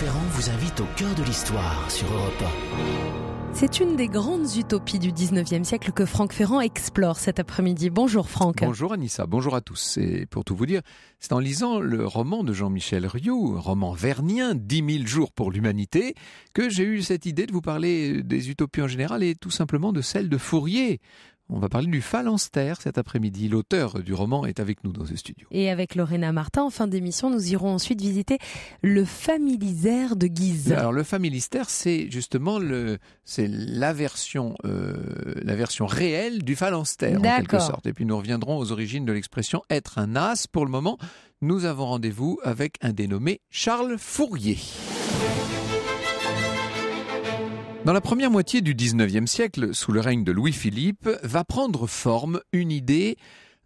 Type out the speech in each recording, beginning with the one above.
Ferrand vous invite au cœur de l'histoire sur Europe C'est une des grandes utopies du 19e siècle que Franck Ferrand explore cet après-midi. Bonjour Franck. Bonjour Anissa, bonjour à tous. Et pour tout vous dire, c'est en lisant le roman de Jean-Michel Rioux, roman vernien, 10 000 jours pour l'humanité, que j'ai eu cette idée de vous parler des utopies en général et tout simplement de celle de Fourier. On va parler du phalanstère cet après-midi. L'auteur du roman est avec nous dans ce studio. Et avec Lorena Martin, en fin d'émission, nous irons ensuite visiter le familisère de Guise. Alors le familistère, c'est justement le, c'est la version, euh, la version réelle du phalanstère en quelque sorte. Et puis nous reviendrons aux origines de l'expression être un as. Pour le moment, nous avons rendez-vous avec un dénommé Charles Fourier. Dans la première moitié du 19e siècle, sous le règne de Louis-Philippe, va prendre forme une idée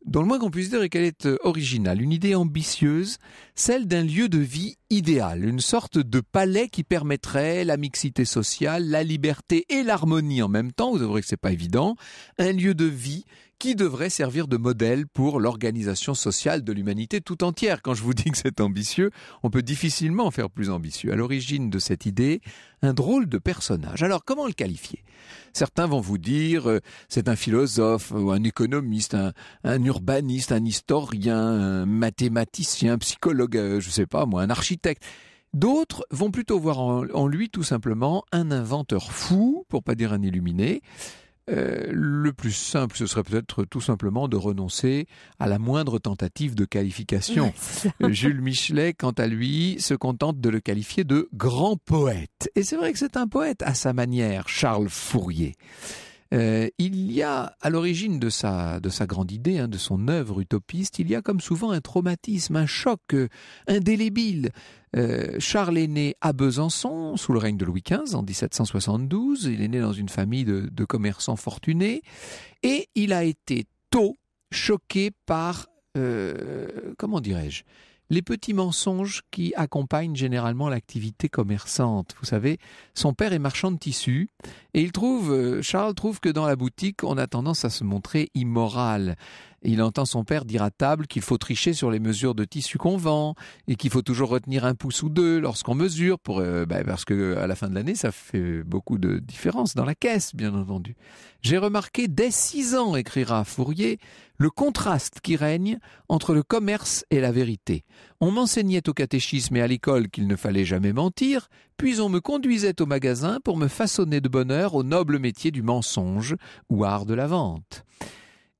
dont le moins qu'on puisse dire est qu'elle est euh, originale, une idée ambitieuse, celle d'un lieu de vie idéal, une sorte de palais qui permettrait la mixité sociale, la liberté et l'harmonie en même temps, vous avouerez que c'est pas évident, un lieu de vie qui devrait servir de modèle pour l'organisation sociale de l'humanité tout entière. Quand je vous dis que c'est ambitieux, on peut difficilement en faire plus ambitieux. À l'origine de cette idée, un drôle de personnage. Alors comment le qualifier Certains vont vous dire euh, c'est un philosophe ou un économiste, un, urbaniste, un historien, un mathématicien, un psychologue, euh, je ne sais pas moi, un architecte. D'autres vont plutôt voir en, en lui tout simplement un inventeur fou, pour pas dire un illuminé, euh, le plus simple, ce serait peut-être tout simplement de renoncer à la moindre tentative de qualification. Euh, Jules Michelet, quant à lui, se contente de le qualifier de grand poète. Et c'est vrai que c'est un poète à sa manière, Charles Fourier. Euh, il y a, à l'origine de sa, de sa grande idée, hein, de son œuvre utopiste, il y a comme souvent un traumatisme, un choc euh, indélébile. Euh, Charles est né à Besançon sous le règne de Louis XV en 1772. Il est né dans une famille de commerçants fortunés et il a été tôt choqué par, comment dirais-je, les petits mensonges qui accompagnent généralement l'activité commerçante. Vous savez, son père est marchand de tissus et il trouve, euh, Charles trouve que dans la boutique, on a tendance à se montrer immoral il entend son père dire à table qu'il faut tricher sur les mesures de tissu qu'on vend et qu'il faut toujours retenir un pouce ou deux lorsqu'on mesure pour euh, bah, parce que à la fin de l'année ça fait beaucoup de différence dans la caisse bien entendu. J'ai remarqué dès six ans écrira Fourier le contraste qui règne entre le commerce et la vérité. On m'enseignait au catéchisme et à l'école qu'il ne fallait jamais mentir, puis on me conduisait au magasin pour me façonner de bonheur au noble métier du mensonge ou art de la vente.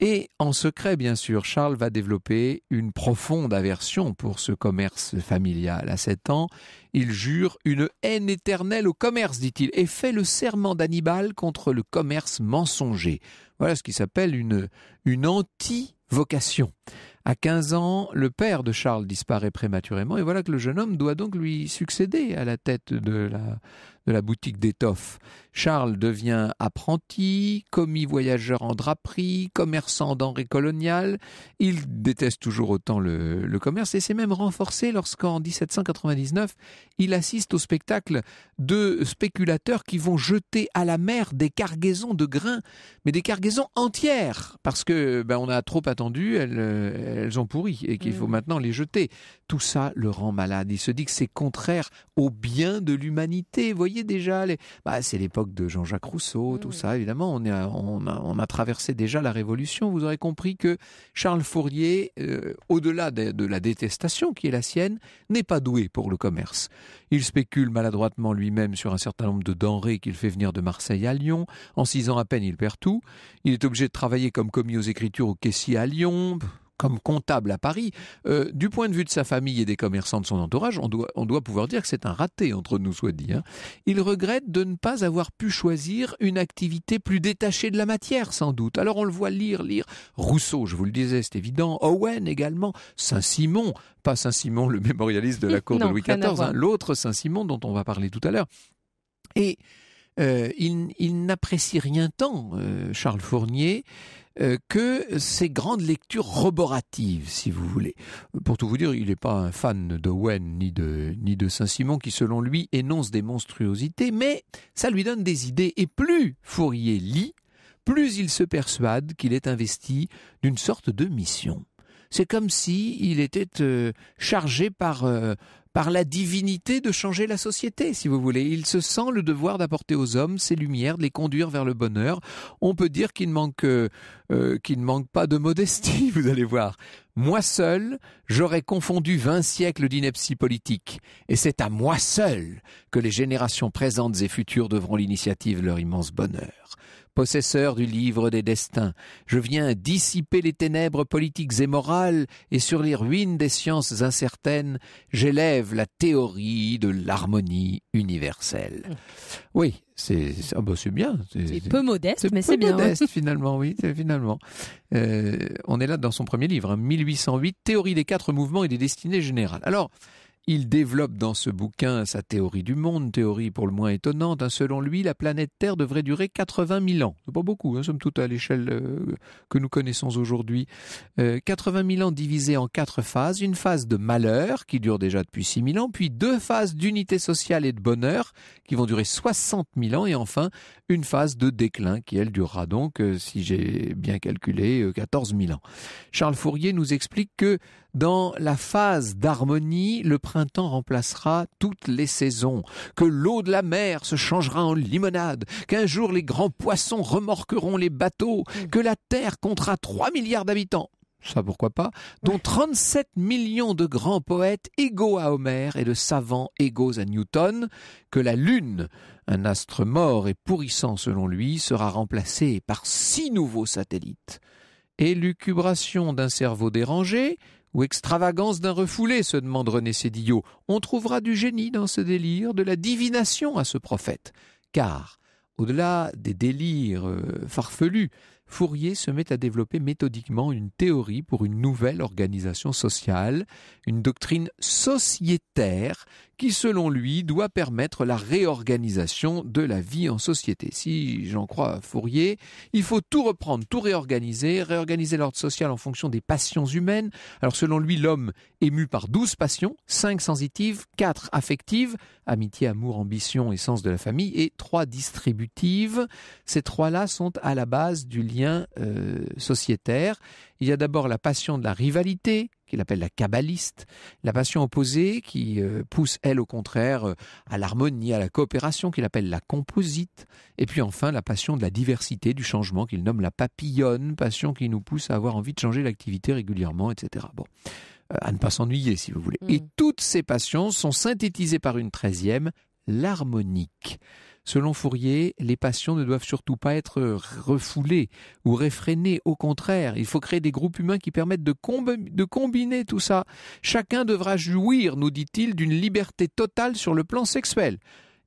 Et en secret, bien sûr, Charles va développer une profonde aversion pour ce commerce familial. À 7 ans, il jure une haine éternelle au commerce, dit-il, et fait le serment d'annibal contre le commerce mensonger. Voilà ce qui s'appelle une, une anti-vocation. À 15 ans, le père de Charles disparaît prématurément, et voilà que le jeune homme doit donc lui succéder à la tête de la, de la boutique d'étoffes. Charles devient apprenti, commis voyageur en draperie, commerçant denrées coloniales. Il déteste toujours autant le, commerce et c'est même renforcé lorsqu'en 1799, il assiste au spectacle de spéculateurs qui vont jeter à la mer des cargaisons de grains, mais des cargaisons entières, parce que ben, on a trop attendu, elles, elles ont pourri et qu'il faut mm. maintenant les jeter. Tout ça le rend malade. Il se dit que c'est contraire au bien de l'humanité. Voyez déjà bah, c'est l'époque de Jean-Jacques Rousseau, tout mmh. ça. Évidemment, on, a, traversé déjà la Révolution. Vous aurez compris que Charles Fourier, euh, au-delà de, la détestation qui est la sienne, n'est pas doué pour le commerce. Il spécule maladroitement lui-même sur un certain nombre de denrées qu'il fait venir de Marseille à Lyon. En six ans à peine, il perd tout. Il est obligé de travailler comme commis aux écritures au caissier à Lyon comme comptable à Paris, euh, du point de vue de sa famille et des commerçants de son entourage, on doit, pouvoir dire que c'est un raté, entre nous soit dit. Hein. Il regrette de ne pas avoir pu choisir une activité plus détachée de la matière, sans doute. Alors on le voit lire, lire. Rousseau, je vous le disais, c'est évident. Owen également. Saint-Simon, pas Saint-Simon, le mémorialiste de la cour de Louis XIV, hein. l'autre Saint-Simon dont on va parler tout à l'heure. Et euh, il, n'apprécie rien tant, euh, Charles Fournier, euh, que ces grandes lectures roboratives, si vous voulez. Pour tout vous dire, il n'est pas un fan d'Owen ni de, ni de Saint-Simon qui, selon lui, énonce des monstruosités, mais ça lui donne des idées. Et plus Fourier lit, plus il se persuade qu'il est investi d'une sorte de mission. C'est comme si était euh, chargé par euh, par la divinité de changer la société, si vous voulez. Il se sent le devoir d'apporter aux hommes ces lumières, de les conduire vers le bonheur. On peut dire qu'il manque, euh, euh, qu'il ne manque pas de modestie, vous allez voir. Moi seul, j'aurais confondu vingt siècles d'ineptie politique. Et c'est à moi seul que les générations présentes et futures devront l'initiative leur immense bonheur possesseur du livre des destins. Je viens dissiper les ténèbres politiques et morales, et sur les ruines des sciences incertaines, j'élève la théorie de l'harmonie universelle. Oui, ah bah, c'est bien. C'est peu modeste, mais c'est bien. Modeste finalement, oui, finalement. Euh, on est là dans son premier livre, 1808, hein, Théorie des quatre mouvements et des destinées générales. Alors. Il développe dans ce bouquin sa théorie du monde, théorie pour le moins étonnante. Hein. Selon lui, la planète Terre devrait durer 80 000 ans. pas beaucoup, hein, sommes à l'échelle euh, que nous connaissons aujourd'hui. quatre 80 000 ans divisés en quatre phases. Une phase de malheur, qui dure déjà depuis six mille ans, puis deux phases d'unité sociale et de bonheur, qui vont durer 60 000 ans, et enfin, une phase de déclin, qui elle durera donc, euh, si j'ai bien calculé, 14 euh, 000 ans. Charles Fourier nous explique que dans la phase d'harmonie, le printemps remplacera toutes les saisons, que l'eau de la mer se changera en limonade, qu'un jour les grands poissons remorqueront les bateaux, mm. que la Terre comptera 3 milliards d'habitants ça pourquoi pas, dont 37 millions de grands poètes égaux à Homère et de savants égaux à Newton, que la Lune, un astre mort et pourrissant selon lui, sera remplacée par six nouveaux satellites. Élucubration d'un cerveau dérangé, ou extravagance d'un refoulé, se demande René Cédillot. On trouvera du génie dans ce délire, de la divination à ce prophète. Car, au-delà des délires euh, farfelus, Fourier se met à développer méthodiquement une théorie pour une nouvelle organisation sociale, une doctrine sociétaire qui selon lui doit permettre la réorganisation de la vie en société. Si j'en crois Fourier, il faut tout reprendre, tout réorganiser, réorganiser l'ordre social en fonction des passions humaines. Alors selon lui, l'homme est mu par douze passions, cinq sensitives, quatre affectives, amitié, amour, ambition et sens de la famille, et trois distributives. Ces trois-là sont à la base du lien euh, sociétaire. Il y a d'abord la passion de la rivalité qu'il appelle la kabbaliste, la passion opposée qui euh, pousse, elle, au contraire, euh, à l'harmonie, à la coopération, qu'il appelle la composite, et puis enfin la passion de la diversité, du changement, qu'il nomme la papillonne, passion qui nous pousse à avoir envie de changer l'activité régulièrement, etc. Bon euh, à ne pas s'ennuyer, si vous voulez. Mm. Et toutes ces passions sont synthétisées par une treizième, l'harmonique. Selon Fourier, les passions ne doivent surtout pas être refoulées ou réfrénées. Au contraire, il faut créer des groupes humains qui permettent de, combiner tout ça. Chacun devra jouir, nous dit-il, d'une liberté totale sur le plan sexuel.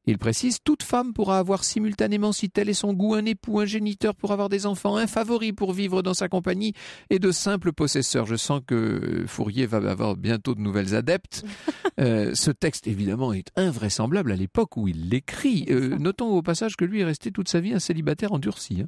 Il précise Toute femme pourra avoir simultanément, si tel est son goût, un époux, un géniteur pour avoir des enfants, un favori pour vivre dans sa compagnie et de simples possesseurs. Je sens que Fourier va avoir bientôt de nouvelles adeptes. Euh, ce texte, évidemment, est invraisemblable à l'époque où il l'écrit. Euh, notons au passage que lui est resté toute sa vie un célibataire endurci, hein.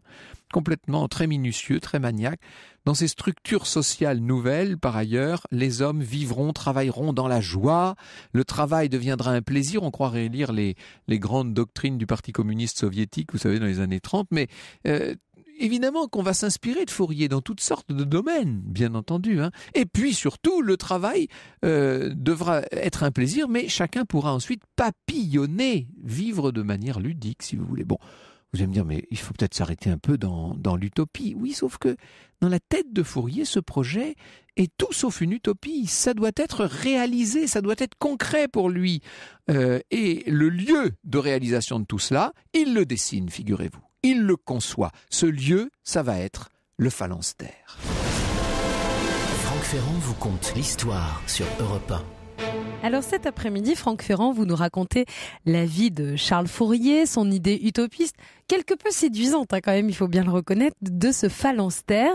complètement très minutieux, très maniaque. Dans ces structures sociales nouvelles, par ailleurs, les hommes vivront, travailleront dans la joie, le travail deviendra un plaisir, on croirait lire les, les grandes doctrines du Parti communiste soviétique, vous savez, dans les années 30, mais euh, évidemment qu'on va s'inspirer de Fourier dans toutes sortes de domaines, bien entendu. Hein. Et puis surtout, le travail euh, devra être un plaisir, mais chacun pourra ensuite papillonner, vivre de manière ludique, si vous voulez. Bon, vous allez me dire, mais il faut peut-être s'arrêter un peu dans, l'utopie. Oui, sauf que dans la tête de Fourier, ce projet est tout sauf une utopie. Ça doit être réalisé, ça doit être concret pour lui. Euh, et le lieu de réalisation de tout cela, il le dessine, figurez-vous. Il le conçoit. Ce lieu, ça va être le phalanstère. Franck Ferrand vous conte l'histoire sur Europe 1. Alors cet après-midi, Franck Ferrand, vous nous racontez la vie de Charles Fourier, son idée utopiste, quelque peu séduisante, hein, quand même, il faut bien le reconnaître, de ce phalanstère.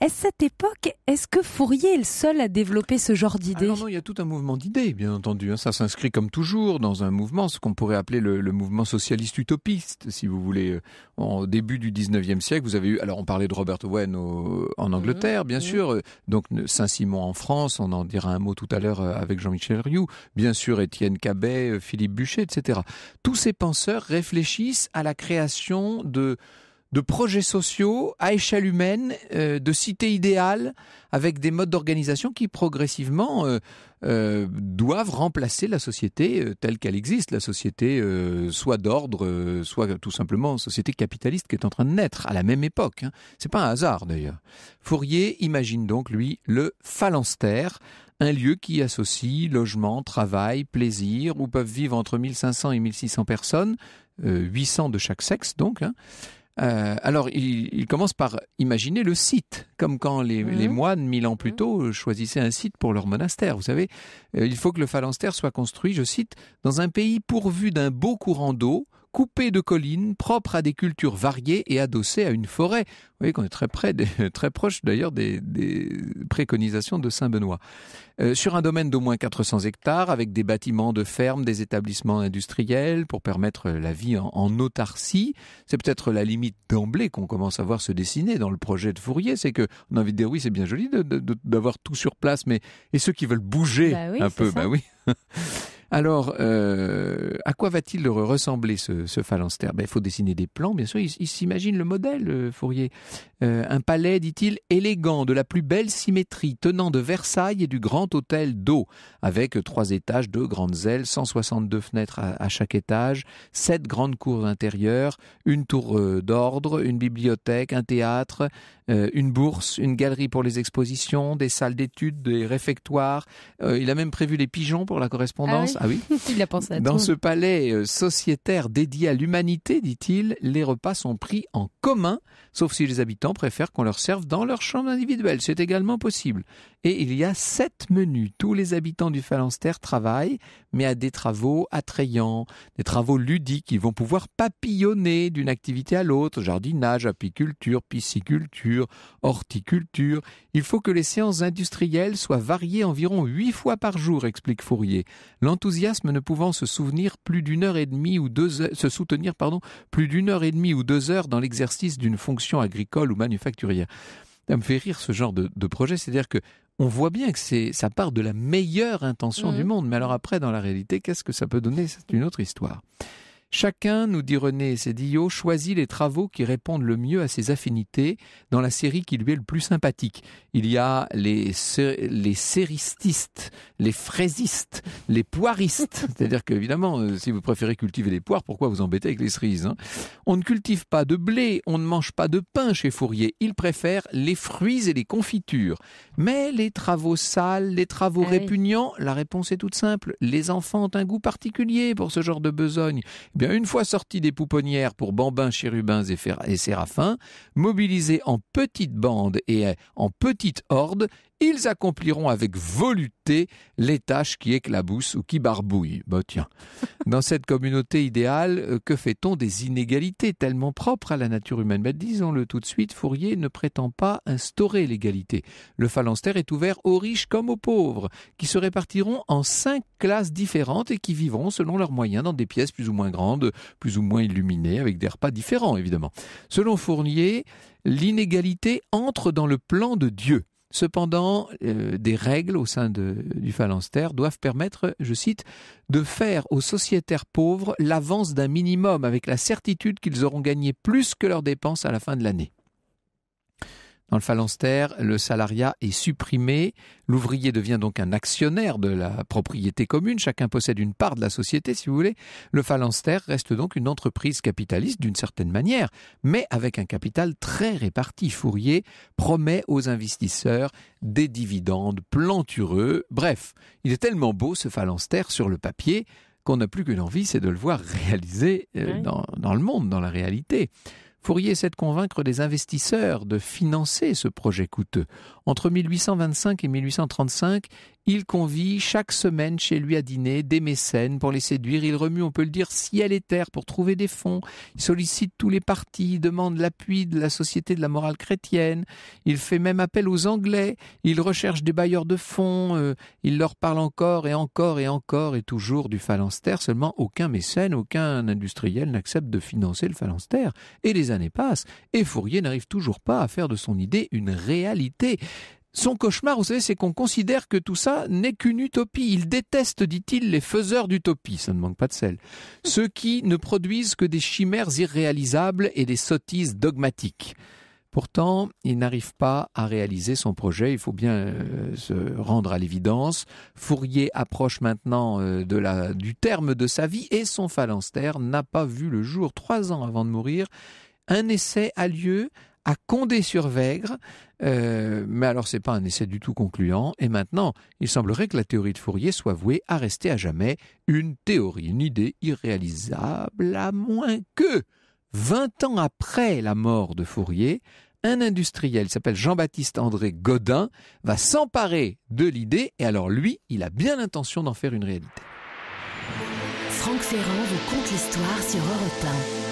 Est-ce cette époque, est-ce que Fourier est le seul à développer ce genre d'idées ah Non, non, il y a tout un mouvement d'idées, bien entendu. Hein. Ça s'inscrit comme toujours dans un mouvement, ce qu'on pourrait appeler le, mouvement socialiste utopiste, si vous voulez. Au euh, début du 19e siècle, vous avez eu, alors on parlait de Robert Owen en Angleterre, bien mmh, mmh. sûr, euh, donc Saint-Simon en France, on en dira un mot tout à l'heure euh, avec Jean-Michel Rioux, bien sûr Étienne Cabet, Philippe bûcher etc. Tous ces penseurs réfléchissent à la création de, projets sociaux à échelle humaine, euh, de cités idéales, avec des modes d'organisation qui progressivement euh, euh, doivent remplacer la société telle qu'elle existe, la société soit d'ordre, soit tout simplement société capitaliste qui est en train de naître à la même époque. Hein. C'est pas un hasard d'ailleurs. Fourier imagine donc lui le phalanstère, un lieu qui associe logement, travail, plaisir, où peuvent vivre entre 1500 et 1600 personnes, 800 euh, de chaque sexe, donc. Hein. Euh, alors, il, commence par imaginer le site, comme quand les, mhm. moines, mille ans plus mhm. tôt, choisissaient un site pour leur monastère. Vous savez, euh, il faut que le phalanstère soit construit, je cite, dans un pays pourvu d'un beau courant d'eau, coupé de collines, propre à des cultures variées et adossé à une forêt. Vous voyez qu'on est très, près très proche d'ailleurs des, préconisations de Saint Benoît. Euh, sur un domaine d'au moins 400 hectares, avec des bâtiments de ferme, des établissements industriels pour permettre la vie en, autarcie, c'est peut-être la limite d'emblée qu'on commence à voir se dessiner dans le projet de Fourier. C'est que a envie de dire oui, c'est bien joli d'avoir tout sur place, mais et ceux qui veulent bouger bah un peu, ben oui. Alors, euh, à quoi va-t-il ressembler ce, ce phalanstère ben, Il faut dessiner des plans, bien sûr. Il, s'imagine le modèle, euh, Fourier. Euh, un palais, dit-il, élégant, de la plus belle symétrie, tenant de Versailles et du grand hôtel d'eau, avec trois étages, deux grandes ailes, 162 fenêtres à, chaque étage, sept grandes cours intérieures, une tour d'ordre, une bibliothèque, un théâtre, une bourse, une galerie pour les expositions, des salles d'études, des réfectoires. il a même prévu les pigeons pour la correspondance. Ah oui Il a pensé Dans ce palais euh, sociétaire dédié à l'humanité, dit-il, les repas sont pris en commun, sauf si les habitants préfèrent qu'on leur serve dans leur chambre individuelle. C'est également possible. Et il y a sept menus. Tous les habitants du phalanster travaillent, mais à des travaux attrayants, des travaux ludiques. Ils vont pouvoir papillonner d'une activité à l'autre, jardinage, apiculture, pisciculture, horticulture. Il faut que les séances industrielles soient variées environ huit fois par jour, explique Fourier. L'enthousiasme enthousiasme ne pouvant se souvenir plus d'une heure et demie ou deux heures, se soutenir pardon, plus d'une heure et demie ou deux heures dans l'exercice d'une fonction agricole ou manufacturière. Ça me fait rire ce genre de, projet, c'est-à-dire que on voit bien que c'est ça part de la meilleure intention du mmh. monde, mais alors après dans la réalité, qu'est-ce que ça peut donner C'est une autre histoire. Chacun, nous dit René Cédillo, choisit les travaux qui répondent le mieux à ses affinités dans la série qui lui est le plus sympathique. Il y a les, les sérististes, les fraisistes, les poiristes. C'est-à-dire qu'évidemment, euh, si vous préférez cultiver les poires, pourquoi vous embêter avec les cerises hein On ne cultive pas de blé, on ne mange pas de pain chez Fourier. Il préfère les fruits et les confitures. Mais les travaux sales, les travaux eh répugnants, la réponse est toute simple. Les enfants ont un goût particulier pour ce genre de besogne une fois sortis des pouponnières pour bambins, chérubins et, et séraphins, mobilisés en petites bandes et euh, en petites hordes, ils accompliront avec volupté les tâches qui éclaboussent ou qui barbouillent. Bah, tiens, dans cette communauté idéale, euh, que fait-on des inégalités tellement propres à la nature humaine bah, Disons-le tout de suite, Fourier ne prétend pas instaurer l'égalité. Le phalanstère est ouvert aux riches comme aux pauvres, qui se répartiront en cinq classes différentes et qui vivront selon leurs moyens dans des pièces plus ou moins grandes, plus ou moins illuminées, avec des repas différents évidemment. Selon Fournier, l'inégalité entre dans le plan de Dieu. Cependant, euh, des règles au sein du phalanstère doivent permettre, je cite, de faire aux sociétaires pauvres l'avance d'un minimum avec la certitude qu'ils auront gagné plus que leurs dépenses à la fin de l'année. Dans le phalanstère, le salariat est supprimé, l'ouvrier devient donc un actionnaire de la propriété commune, chacun possède une part de la société si vous voulez. Le phalanstère reste donc une entreprise capitaliste d'une certaine manière, mais avec un capital très réparti. Fourier promet aux investisseurs des dividendes plantureux. Bref, il est tellement beau ce phalanstère sur le papier qu'on n'a plus qu'une envie, c'est de le voir réalisé euh, dans, dans le monde, dans la réalité. Fourier essaie de convaincre des investisseurs de financer ce projet coûteux. Entre 1825 et 1835, il convie chaque semaine chez lui à dîner des mécènes pour les séduire. Il remue, on peut le dire, ciel et terre pour trouver des fonds. Il sollicite tous les partis, demande l'appui de la Société de la morale chrétienne. Il fait même appel aux Anglais. Il recherche des bailleurs de fonds. Euh, il leur parle encore et encore et encore et toujours du phalanstère. Seulement, aucun mécène, aucun industriel n'accepte de financer le phalanstère. Et les années passent. Et Fourier n'arrive toujours pas à faire de son idée une réalité. Son cauchemar, vous savez, c'est qu'on considère que tout ça n'est qu'une utopie. Il déteste, dit-il, les faiseurs d'utopie, ça ne manque pas de sel, hmm. ceux qui ne produisent que des chimères irréalisables et des sottises dogmatiques. Pourtant, il n'arrive pas à réaliser son projet, il faut bien euh, se rendre à l'évidence. Fourier approche maintenant euh, de du terme de sa vie et son phalanstère n'a pas vu le jour trois ans avant de mourir. Un essai a lieu, à Condé-sur-Vègre, euh, mais alors c'est pas un essai du tout concluant, et maintenant il semblerait que la théorie de Fourier soit vouée à rester à jamais une théorie, une idée irréalisable, à moins que, 20 ans après la mort de Fourier, un industriel, il s'appelle Jean-Baptiste André Godin, va s'emparer de l'idée, et alors lui, il a bien l'intention d'en faire une réalité. Franck Ferrand vous compte l'histoire sur Europe 1.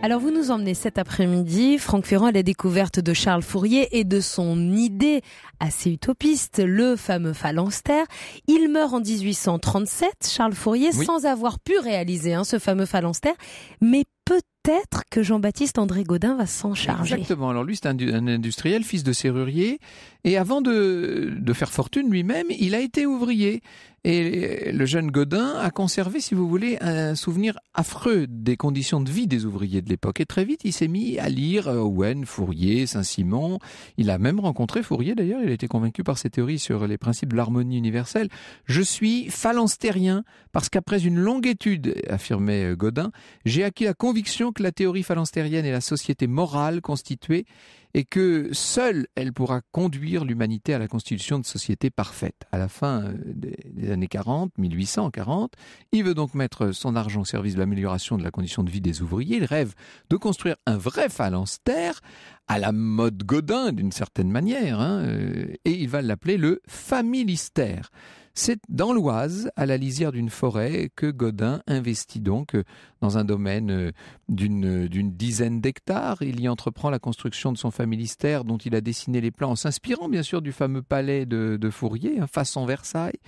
Alors vous nous emmenez cet après-midi, Franck Ferrand, à la découverte de Charles Fourier et de son idée assez utopiste, le fameux phalanstère. Il meurt en 1837, Charles Fourier, sans avoir pu réaliser hein, ce fameux phalanstère, mais peut-être que Jean-Baptiste André Gaudin va s'en charger. Exactement. Alors lui, c'est un, industriel, fils de serrurier, et avant de, de faire fortune lui-même, il a été ouvrier. Et le jeune Godin a conservé, si vous voulez, un souvenir affreux des conditions de vie des ouvriers de l'époque. Et très vite, il s'est mis à lire euh, Owen, Fourier, Saint-Simon. Il a même rencontré Fourier, d'ailleurs. Il a été convaincu par ses théories sur les principes de l'harmonie universelle. Je suis phalanstérien parce qu'après une longue étude, affirmait euh, Godin, j'ai acquis la conviction que la théorie phalanstérienne et la société morale constituée et que seule elle pourra conduire l'humanité à la constitution de société parfaite. À la fin euh, des années 40, 1840, il veut donc mettre son argent au service de l'amélioration de la condition de vie des ouvriers. Il rêve de construire un vrai phalanstère à la mode Godin d'une certaine manière, hein, euh, et il va l'appeler le familistère. C'est dans l'Oise, à la lisière d'une forêt, que Godin investit donc euh, dans un domaine d'une dizaine d'hectares. Il y entreprend la construction de son familistère dont il a dessiné les plans en s'inspirant bien sûr du fameux palais de, de Fourier, hein, face en Versailles,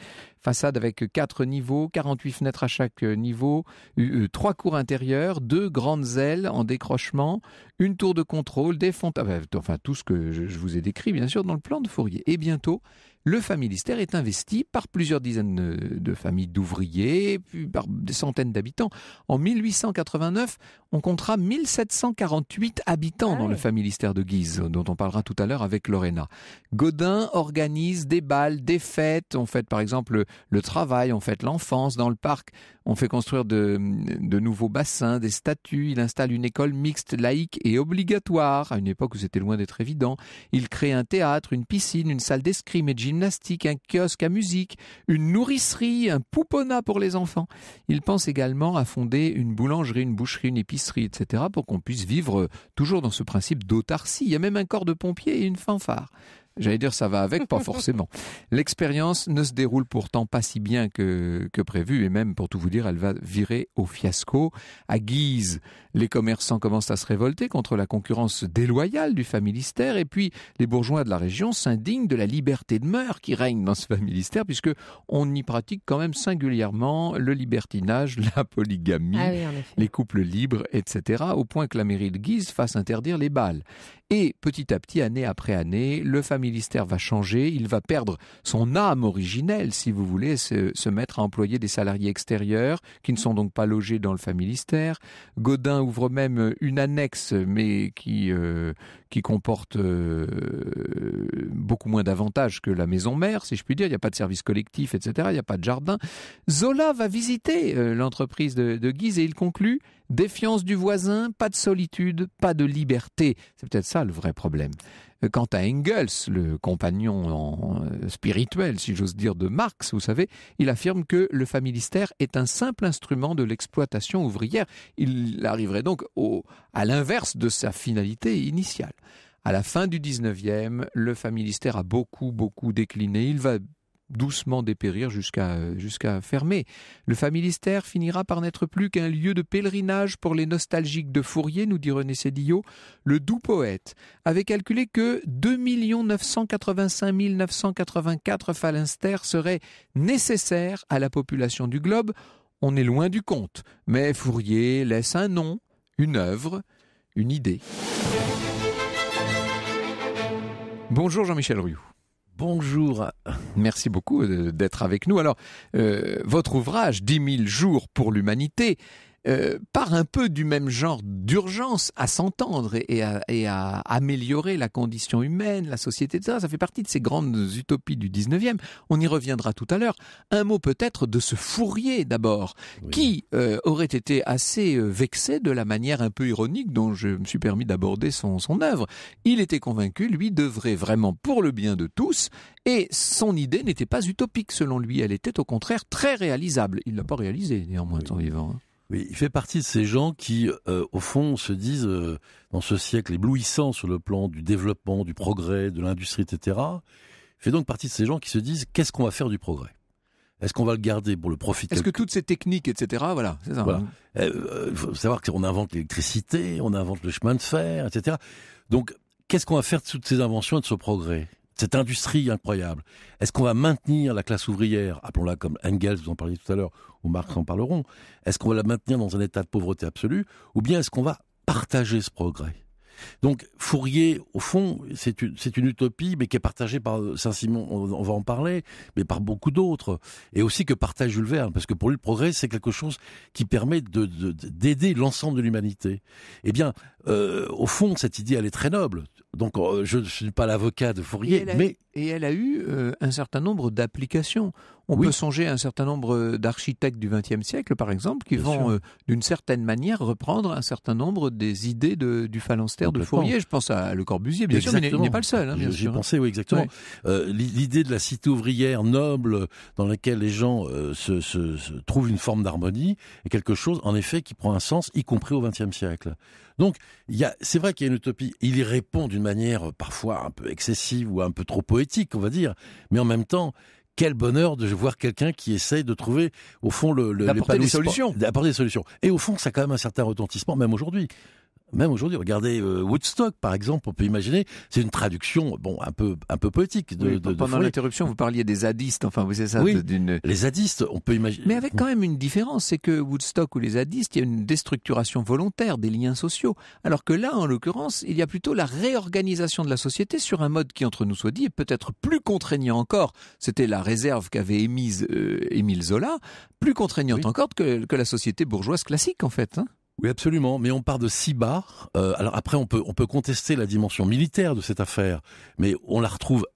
façade avec quatre niveaux, 48 fenêtres à chaque niveau, euh, trois cours intérieures, deux grandes ailes en décrochement, une tour de contrôle, des fontaines, ah, ben, enfin tout ce que je vous ai décrit bien sûr dans le plan de Fourier. Et bientôt, le familistère est investi par plusieurs dizaines de familles d'ouvriers, puis par des centaines d'habitants. En 1889, on comptera 1748 habitants dans ah le familistère de Guise, dont on parlera tout à l'heure avec Lorena. Godin organise des balles, des fêtes. On fête par exemple le travail, on fête l'enfance dans le parc. On fait construire de, nouveaux bassins, des statues. Il installe une école mixte, laïque et obligatoire, à une époque où c'était loin d'être évident. Il crée un théâtre, une piscine, une salle d'escrime et de gymnastique, un kiosque à musique, une nourricerie, un pouponnat pour les enfants. Il pense également à fonder une boulangerie, une boucherie, une épicerie, etc., pour qu'on puisse vivre toujours dans ce principe d'autarcie. Il y a même un corps de pompiers et une fanfare. J'allais dire ça va avec, pas forcément. L'expérience ne se déroule pourtant pas si bien que, prévu, et même pour tout vous dire, elle va virer au fiasco. À Guise, les commerçants commencent à se révolter contre la concurrence déloyale du familistère, et puis les bourgeois de la région s'indignent de la liberté de mœurs qui règne dans ce familistère, puisque on y pratique quand même singulièrement le libertinage, la polygamie, ah les couples libres, etc., au point que la mairie de Guise fasse interdire les balles. Et petit à petit, année après année, le familistère va changer, il va perdre son âme originelle, si vous voulez, se, se mettre à employer des salariés extérieurs, qui ne sont donc pas logés dans le familistère. Godin ouvre même une annexe, mais qui, euh, qui comporte euh, beaucoup moins d'avantages que la maison mère, si je puis dire. Il n'y a pas de service collectif, etc. Il n'y a pas de jardin. Zola va visiter euh, l'entreprise de, de Guise et il conclut Défiance du voisin, pas de solitude, pas de liberté. C'est peut-être ça le vrai problème. Euh, quant à Engels, le compagnon euh, spirituel, si j'ose dire, de Marx, vous savez, il affirme que le familistère est un simple instrument de l'exploitation ouvrière. Il arriverait donc au, à l'inverse de sa finalité initiale. À la fin du 19e, le familistère a beaucoup, beaucoup décliné. Il va doucement dépérir jusqu'à euh, jusqu'à fermer. Le familistère finira par n'être plus qu'un lieu de pèlerinage pour les nostalgiques de Fourier, nous dit René Cédillot. Le doux poète avait calculé que 2 985 984 phalanstères seraient nécessaires à la population du globe. On est loin du compte, mais Fourier laisse un nom, une œuvre, une idée. Bonjour Jean-Michel Rioux bonjour. Merci beaucoup euh, d'être avec nous. Alors, euh, votre ouvrage, 10 000 jours pour l'humanité, euh, par un peu du même genre d'urgence à s'entendre et, à, améliorer la condition humaine, la société, etc. Ça fait partie de ces grandes utopies du 19e. On y reviendra tout à l'heure. Un mot peut-être de ce Fourier d'abord, qui euh, aurait été assez euh, vexé de la manière un peu ironique dont je me suis permis d'aborder son, œuvre. Il était convaincu, lui, devrait vraiment pour le bien de tous, et son idée n'était pas utopique selon lui, elle était au contraire très réalisable. Il ne l'a pas réalisé néanmoins de son vivant il fait partie de ces gens qui, euh, au fond, se disent, euh, dans ce siècle éblouissant sur le plan du développement, du progrès, de l'industrie, etc., il fait donc partie de ces gens qui se disent, qu'est-ce qu'on va faire du progrès est-ce qu'on va le garder pour le profiter Est-ce que toutes ces techniques, etc., voilà, c'est ça. Voilà. Hein. Euh, faut savoir qu'on invente l'électricité, on invente le chemin de fer, etc. Donc, qu'est-ce qu'on va faire de toutes ces inventions et de ce progrès cette industrie incroyable. Est-ce qu'on va maintenir la classe ouvrière, appelons-la comme Engels, vous en parliez tout à l'heure, ou Marx en parleront, est-ce qu'on va la maintenir dans un état de pauvreté absolue, ou bien est-ce qu'on va partager ce progrès donc Fourier, au fond, c'est une, utopie, mais qui est partagée par Saint-Simon, on, va en parler, mais par beaucoup d'autres, et aussi que partage Jules Verne, parce que pour lui, le progrès, c'est quelque chose qui permet d'aider l'ensemble de l'humanité. Eh bien, euh, au fond, cette idée, elle est très noble. Donc euh, je ne suis pas l'avocat de Fourier, mais... Et elle a eu euh, un certain nombre d'applications. On peut songer à un certain nombre euh, d'architectes du XXe siècle, par exemple, qui vont euh, d'une certaine manière reprendre un certain nombre des idées du phalanstère de Fourier. Je pense à Le Corbusier, bien sûr, mais il n'est pas le seul. Hein, J'y pensais, oui, exactement. Euh, l'idée de la cité ouvrière noble dans laquelle les gens se, trouvent une forme d'harmonie est quelque chose, en effet, qui prend un sens, y compris au XXe siècle. Donc, c'est vrai qu'il y a une utopie. Il y répond d'une manière parfois un peu excessive ou un peu trop poétique, on va dire, mais en même temps, quel bonheur de voir quelqu'un qui essaye de trouver, au fond, le, solutions. D'apporter des solutions. Et au fond, ça a quand même un certain retentissement, même aujourd'hui. Même aujourd'hui, regardez euh, Woodstock, par exemple, on peut imaginer, c'est une traduction, bon, un peu, un peu poétique. De, pendant l'interruption, vous parliez des zadistes, enfin, vous savez ça oui, Les zadistes, on peut imaginer. Mais avec quand même une différence, c'est que Woodstock ou les zadistes, il y a une déstructuration volontaire des liens sociaux, alors que là, en l'occurrence, il y a plutôt la réorganisation de la société sur un mode qui, entre nous soit dit, est peut-être plus contraignant encore. C'était la réserve qu'avait émise euh, Émile Zola, plus contraignante encore que, la société bourgeoise classique, en fait. Hein. Oui, absolument. Mais on part de si bas. Euh, alors après, on peut, on peut contester la dimension militaire de cette affaire, mais on la retrouve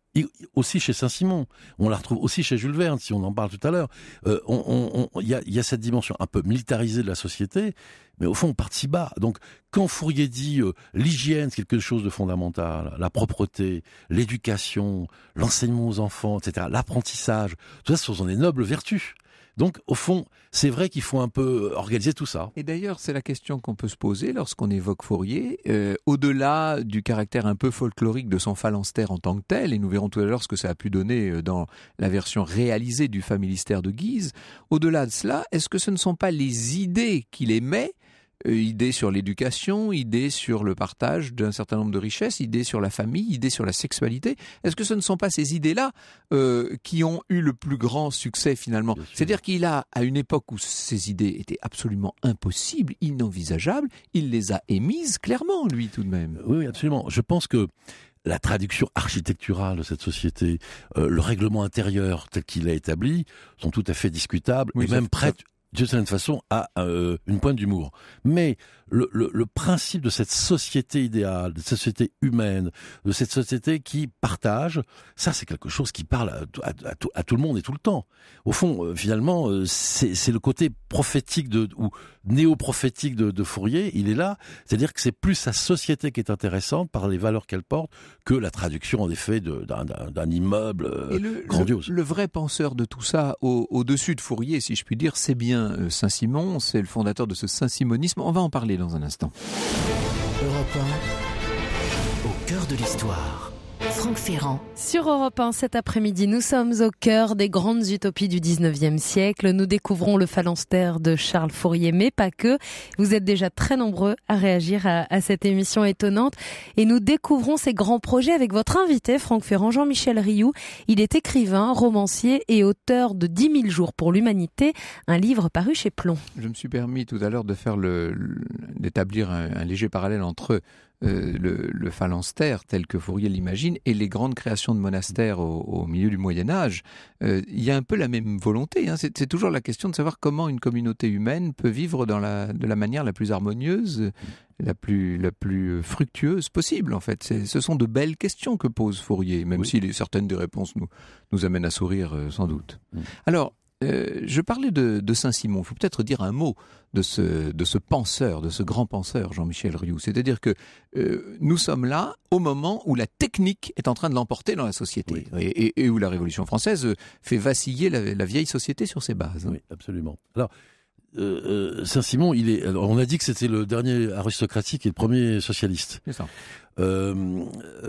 aussi chez Saint-Simon. On la retrouve aussi chez Jules Verne, si on en parle tout à l'heure. Euh, il euh, y, a, y, a, cette dimension un peu militarisée de la société, mais au fond, on part si bas. Donc, quand Fourier dit euh, l'hygiène, quelque chose de fondamental, la propreté, l'éducation, l'enseignement aux enfants, etc., l'apprentissage, tout ça, ce sont des nobles vertus. Donc, au fond, c'est vrai qu'il faut un peu euh, organiser tout ça. Et d'ailleurs, c'est la question qu'on peut se poser lorsqu'on évoque Fourier. Euh, au-delà du caractère un peu folklorique de son phalanstère en tant que tel, et nous verrons tout à l'heure ce que ça a pu donner euh, dans la version réalisée du familistère de Guise, au-delà de cela, est-ce que ce ne sont pas les idées qu'il émet euh, idées sur l'éducation, idées sur le partage d'un certain nombre de richesses, idées sur la famille, idées sur la sexualité. Est-ce que ce ne sont pas ces idées-là euh, qui ont eu le plus grand succès finalement C'est-à-dire qu'il a, à une époque où ces idées étaient absolument impossibles, inenvisageables, il les a émises clairement, lui tout de même. Oui, absolument. Je pense que la traduction architecturale de cette société, euh, le règlement intérieur tel qu'il a établi, sont tout à fait discutables mais et même prêtes de certaine façon, à euh, une pointe d'humour. Mais le, principe de cette société idéale, de cette société humaine, de cette société qui partage, ça c'est quelque chose qui parle à, tout, le monde et tout le temps. Au fond, euh, finalement, euh, c'est le côté prophétique de, ou néo-prophétique de, Fourier, il est là. C'est-à-dire que c'est plus sa société qui est intéressante par les valeurs qu'elle porte que la traduction en effet d'un immeuble le, grandiose. Le, vrai penseur de tout ça, au-dessus de Fourier, si je puis dire, c'est bien euh, Saint-Simon, c'est le fondateur de ce saint-simonisme. On va en parler dans un instant. Europe 1, au cœur de l'histoire. Franck Ferrand. Sur Europe 1 cet après-midi, nous sommes au cœur des grandes utopies du 19e siècle. Nous découvrons le phalanstère de Charles Fourier, mais pas que. Vous êtes déjà très nombreux à réagir à, cette émission étonnante et nous découvrons ces grands projets avec votre invité, Franck Ferrand, Jean-Michel Rioux. Il est écrivain, romancier et auteur de 10 000 jours pour l'humanité, un livre paru chez Plomb. Je me suis permis tout à l'heure de faire le, d'établir un, un léger parallèle entre euh, le, le, phalanstère tel que Fourier l'imagine et les grandes créations de monastères au, milieu du Moyen Âge, euh, il y a un peu la même volonté. Hein. C'est toujours la question de savoir comment une communauté humaine peut vivre de la manière la plus harmonieuse, la plus, la plus fructueuse possible. En fait, ce sont de belles questions que pose Fourier, même si les, certaines des réponses nous, nous amènent à sourire euh, sans doute. Mm. Alors, euh, je parlais de, Saint-Simon. Il faut peut-être dire un mot de ce, de ce penseur, de ce grand penseur, Jean-Michel Rioux. C'est-à-dire que euh, nous sommes là au moment où la technique est en train de l'emporter dans la société et, où la Révolution française euh, fait vaciller la, vieille société sur ses bases. Oui, absolument. Alors, Saint-Simon, il est. on a dit que c'était le dernier aristocratique et le premier socialiste. C'est ça. Euh,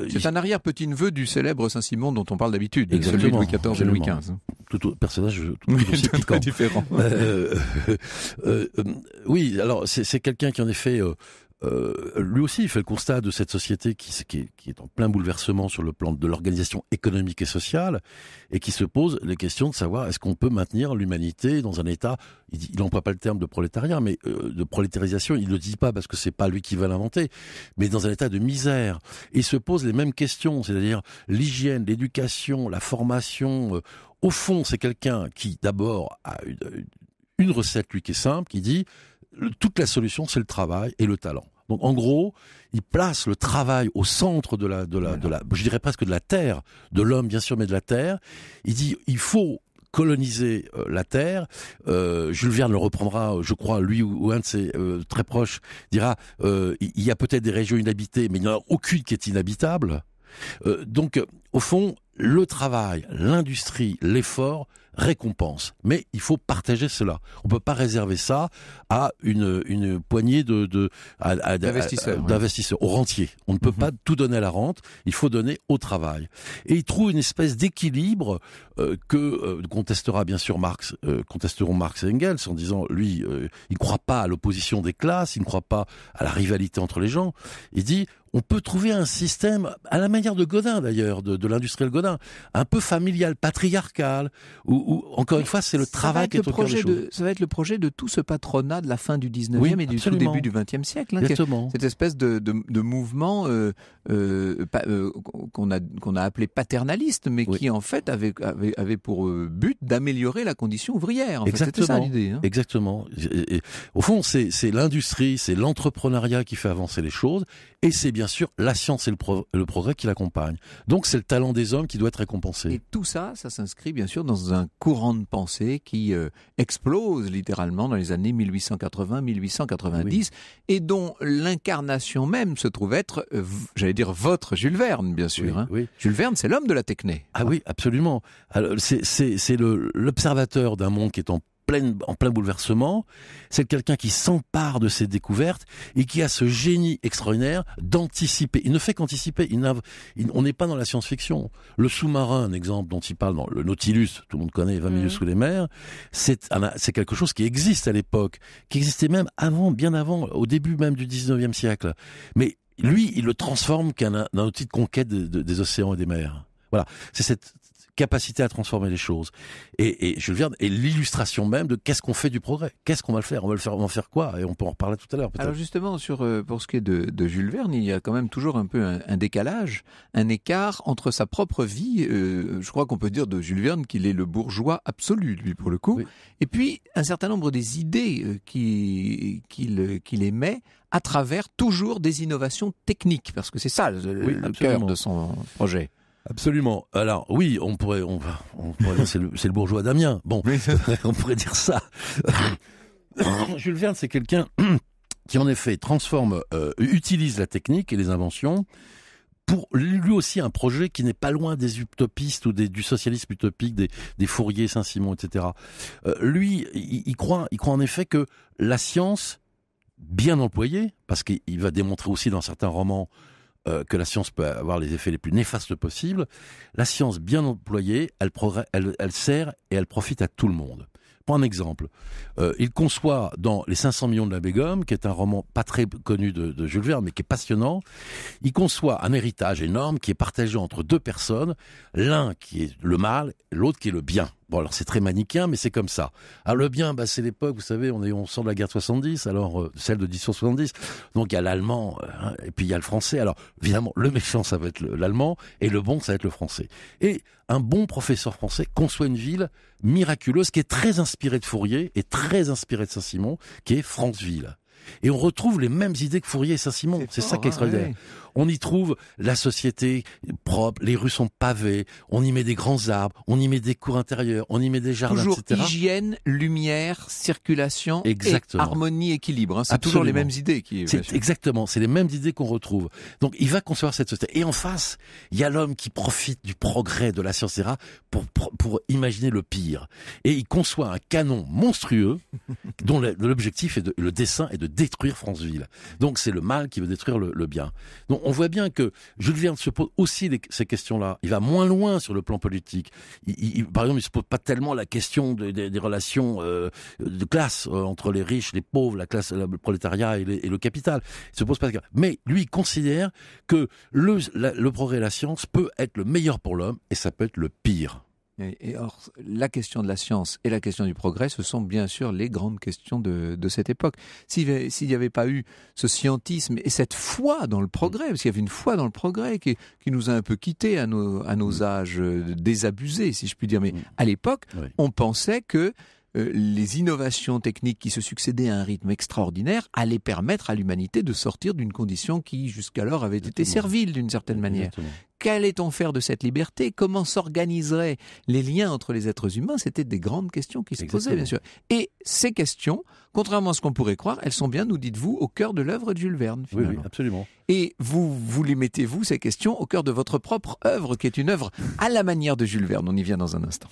c'est un arrière-petit-neveu du célèbre Saint-Simon dont on parle d'habitude, celui de Louis XIV et Louis XV. Tout, au, personnage euh, tout, tout aussi différent. Euh, oui, alors c'est quelqu'un qui en effet euh, lui aussi, il fait le constat de cette société qui, qui, est, en plein bouleversement sur le plan de l'organisation économique et sociale, et qui se pose les questions de savoir est-ce qu'on peut maintenir l'humanité dans un état, il n'emploie pas le terme de prolétariat, mais euh, de prolétarisation, il ne le dit pas parce que c'est pas lui qui va l'inventer, mais dans un état de misère. il se pose les mêmes questions, c'est-à-dire l'hygiène, l'éducation, la formation. Euh, au fond, c'est quelqu'un qui, d'abord, a une, une recette, lui, qui est simple, qui dit toute la solution, c'est le travail et le talent. Donc en gros, il place le travail au centre de la, de la, je dirais presque de la terre, de l'homme bien sûr, mais de la terre. Il dit, il faut coloniser euh, la Terre. Euh, Jules Verne le reprendra, euh, je crois, lui ou, un de ses très proches dira, il y a peut-être des régions inhabitées, mais il n'y en a aucune qui est inhabitable. donc, au fond, le travail, l'industrie, l'effort récompense. Mais il faut partager cela. On ne peut pas réserver ça à une, une poignée de, de d'investisseurs, d'investisseurs aux rentiers. On ne peut mhm. pas tout donner à la rente. Il faut donner au travail. Et il trouve une espèce d'équilibre euh, que euh, contestera bien sûr Marx, euh, contesteront Marx et Engels en disant lui, il ne croit pas à l'opposition des classes, il ne croit pas à la rivalité entre les gens. Il dit on peut trouver un système, à la manière de Godin d'ailleurs, de, de l'industriel Godin, un peu familial, patriarcal, où, encore une fois, c'est le travail qui est au projet cœur de, Ça va être le projet de tout ce patronat de la fin du 19e et du tout début du 20e siècle. Hein, cette espèce de, mouvement euh, euh, euh, qu'on a, qu'on a appelé paternaliste, mais qui en fait avait, avait, pour but d'améliorer la condition ouvrière. Exactement. ça Exactement. Hein. au fond, c'est l'industrie, c'est l'entrepreneuriat qui fait avancer les choses, et c'est bien sûr la science et le, progrès qui l'accompagnent. Donc c'est le talent des hommes qui doit être récompensé. Et tout ça, ça s'inscrit bien sûr dans un courant de pensée qui euh, explose littéralement dans les années 1880-1890 et dont l'incarnation même se trouve être, euh, j'allais dire votre Jules Verne, bien sûr. Oui, hein. Jules Verne, c'est l'homme de la techné. Ah, ah. oui, absolument. C'est l'observateur d'un monde qui est en en plein bouleversement. C'est quelqu'un qui s'empare de ses découvertes et qui a ce génie extraordinaire d'anticiper. Il ne fait qu'anticiper. on n'est pas dans la science-fiction. Le sous-marin, un exemple dont il parle dans le Nautilus, tout le monde connaît, 20 mmh. sous les mers, c'est, quelque chose qui existe à l'époque, qui existait même avant, bien avant, au début même du 19e siècle. Mais lui, il le transforme qu'un un outil de conquête des océans et des mers. Voilà, c'est cette capacité à transformer les choses. Et, et Jules Verne est l'illustration même de qu'est-ce qu'on fait du progrès, qu'est-ce qu'on va le faire, on va le faire, on va faire quoi, et on peut en reparler tout à l'heure. Alors justement, sur euh, pour ce qui est de, de, Jules Verne, il y a quand même toujours un peu un, décalage, un écart entre sa propre vie. Euh, je crois qu'on peut dire de Jules Verne qu'il est le bourgeois absolu, lui pour le coup, et puis un certain nombre des idées euh, qu'il qui émet à travers toujours des innovations techniques, parce que c'est ça le cœur de son projet. Absolument. Alors oui, on pourrait, on, on pourrait c'est le, bourgeois Damien. Bon, on pourrait dire ça. Jules Verne, c'est quelqu'un qui en effet transforme, euh, utilise la technique et les inventions pour lui aussi un projet qui n'est pas loin des utopistes ou des, du socialisme utopique, des, des Fourier, Saint-Simon, etc. Euh, lui, il, croit, il croit en effet que la science, bien employée, parce qu'il va démontrer aussi dans certains romans euh, que la science peut avoir les effets les plus néfastes possibles, la science bien employée, elle, sert et elle profite à tout le monde. Pour un exemple. Euh, il conçoit dans Les 500 millions de la Bégomme, qui est un roman pas très connu de, de, Jules Verne, mais qui est passionnant, il conçoit un héritage énorme qui est partagé entre deux personnes, l'un qui est le mal, l'autre qui est le bien. Bon, alors c'est très manichéen, mais c'est comme ça. Alors le bien, bah, c'est l'époque, vous savez, on, est, on sort de la guerre 70, alors euh, celle de 1870. Donc il y a l'allemand, hein, et puis il y a le français. Alors évidemment, le méchant, ça va être l'allemand, et le bon, ça va être le français. Et un bon professeur français conçoit une ville miraculeuse qui est très inspirée de Fourier et très inspirée de Saint-Simon, qui est Franceville. Et on retrouve les mêmes idées que Fourier et Saint-Simon. C'est ça qui est hein. extraordinaire. On y trouve la société propre, les rues sont pavées, on y met des grands arbres, on y met des cours intérieurs, on y met des jardins, toujours etc. Hygiène, lumière, circulation, harmonie, équilibre. Hein. C'est toujours les mêmes idées qui. C'est exactement, c'est les mêmes idées qu'on retrouve. Donc il va concevoir cette société. Et en face, il y a l'homme qui profite du progrès de la science etc., pour, pour, imaginer le pire. Et il conçoit un canon monstrueux dont l'objectif est le dessin est de détruire Franceville. Donc c'est le mal qui veut détruire le, bien. Donc on voit bien que Jules Verne se pose aussi ces questions-là. Il va moins loin sur le plan politique. Il, par exemple, il se pose pas tellement la question des relations euh, de classe euh, entre les riches, les pauvres, la classe, le prolétariat et, le capital. se pose pas. Mais lui il considère que le, progrès de la science peut être le meilleur pour l'homme et ça peut être le pire. Et, or, la question de la science et la question du progrès, ce sont bien sûr les grandes questions de, cette époque. S'il n'y avait pas eu ce scientisme et cette foi dans le progrès, parce qu'il y avait une foi dans le progrès qui, nous a un peu quittés à nos, mm. âges euh, désabusés, si je puis dire. Mais mm. à l'époque, on pensait que euh, les innovations techniques qui se succédaient à un rythme extraordinaire allaient permettre à l'humanité de sortir d'une condition qui jusqu'alors avait été servile d'une certaine manière. Qu'allait-on faire de cette liberté Comment s'organiseraient les liens entre les êtres humains C'était des grandes questions qui se posaient, bien sûr. Et ces questions, contrairement à ce qu'on pourrait croire, elles sont bien, nous dites-vous, au cœur de l'œuvre de Jules Verne. Oui, absolument. Et vous, vous les mettez, vous, ces questions, au cœur de votre propre œuvre, qui est une œuvre à la manière de Jules Verne. On y vient dans un instant